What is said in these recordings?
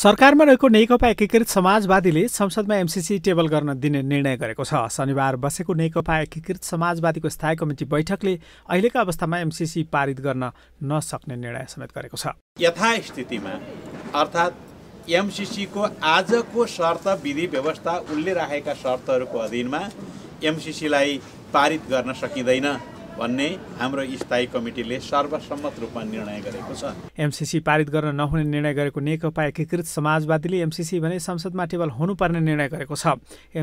सरकारमा रहेको नेकपा एकीकृत समाजवादीले संसदमा एमसिसी टेबल गर्न दिने निर्णय गरेको छ शनिबार बसेको नेकपा एकीकृत समाजवादीको स्थायी कमिटी बैठकले अहिलेको अवस्थामा एमसिसी पारित गर्न नसक्ने निर्णय समेत गरेको छ यथास्थितिमा अर्थात् एमसिसीको आजको शर्त विधि व्यवस्था उसले राखेका शर्तहरूको अधीनमा एमसिसीलाई पारित गर्न सकिँदैन भन्ने हाम्रो स्थायी कमिटीले सर्वसम्मत रूपमा निर्णय गरेको छ एमसिसी पारित गर्न नहुने निर्णय गरेको नेकपा एकीकृत समाजवादीले एमसिसी भने संसदमा टेबल हुनुपर्ने निर्णय गरेको छ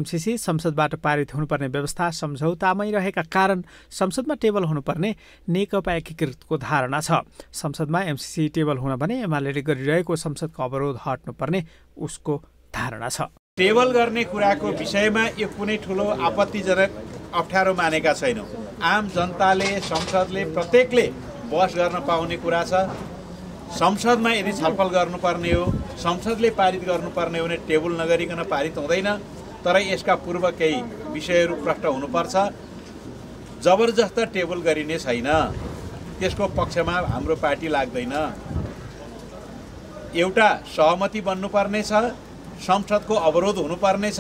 एमसिसी संसदबाट पारित हुनुपर्ने व्यवस्था सम्झौतामै रहेका कारण संसदमा टेबल हुनुपर्ने नेकपा एकीकृतको धारणा छ संसदमा एमसिसी टेबल हुन भने एमाले गरिरहेको संसदको अवरोध हट्नुपर्ने उसको धारणा छ टेबल गर्ने कुराको विषयमा यो कुनै ठुलो आपत्तिजनक अप्ठ्यारो मानेका छैनौँ आम जनताले संसदले प्रत्येकले बहस गर्न पाउने कुरा छ संसदमा यदि छलफल गर्नुपर्ने हो संसदले पारित गर्नुपर्ने हो भने टेबुल नगरिकन पारित हुँदैन तर यसका पूर्व केही विषयहरू प्रष्ट हुनुपर्छ जबरजस्त टेबल गरिने छैन त्यसको पक्षमा हाम्रो पार्टी लाग्दैन एउटा सहमति बन्नुपर्नेछ संसदको अवरोध हुनुपर्नेछ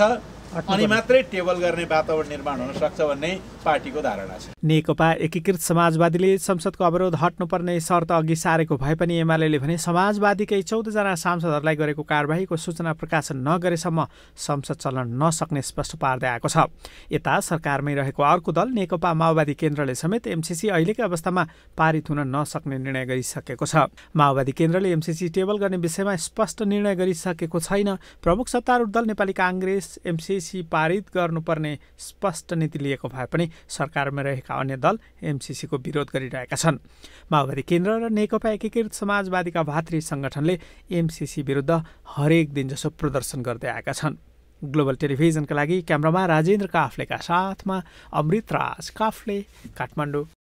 अनि मात्रै टेबल गर्ने वातावरण निर्माण हुन सक्छ भन्ने पार्टीको धारणा छ नेकपा एकीकृत समाजवादीले संसदको अवरोध हट्नुपर्ने शर्त अघि सारेको भए पनि एमाले भने समाजवादीकै चौधजना सांसदहरूलाई गरेको कारवाहीको सूचना प्रकाशन नगरेसम्म संसद चलन नसक्ने स्पष्ट पार्दै आएको छ यता सरकारमै रहेको अर्को दल नेकपा माओवादी केन्द्रले समेत एमसिसी अहिलेकै अवस्थामा पारित हुन नसक्ने निर्णय गरिसकेको छ माओवादी केन्द्रले एमसिसी टेबल गर्ने विषयमा स्पष्ट निर्णय गरिसकेको छैन प्रमुख सत्तारूढ दल नेपाली काङ्ग्रेस एमसिसी एमसिसी पारित गर्नुपर्ने स्पष्ट नीति लिएको भए पनि सरकारमा रहेका अन्य दल एमसिसीको विरोध गरिरहेका छन् माओवादी केन्द्र र नेकपा एकीकृत समाजवादीका भातृ सङ्गठनले एमसिसी विरुद्ध हरेक दिन दिनजसो प्रदर्शन गर्दै आएका छन् ग्लोबल टेलिभिजनका लागि क्यामरामा राजेन्द्र काफ्लेका साथमा अमृतराज काफ्ले काठमाडौँ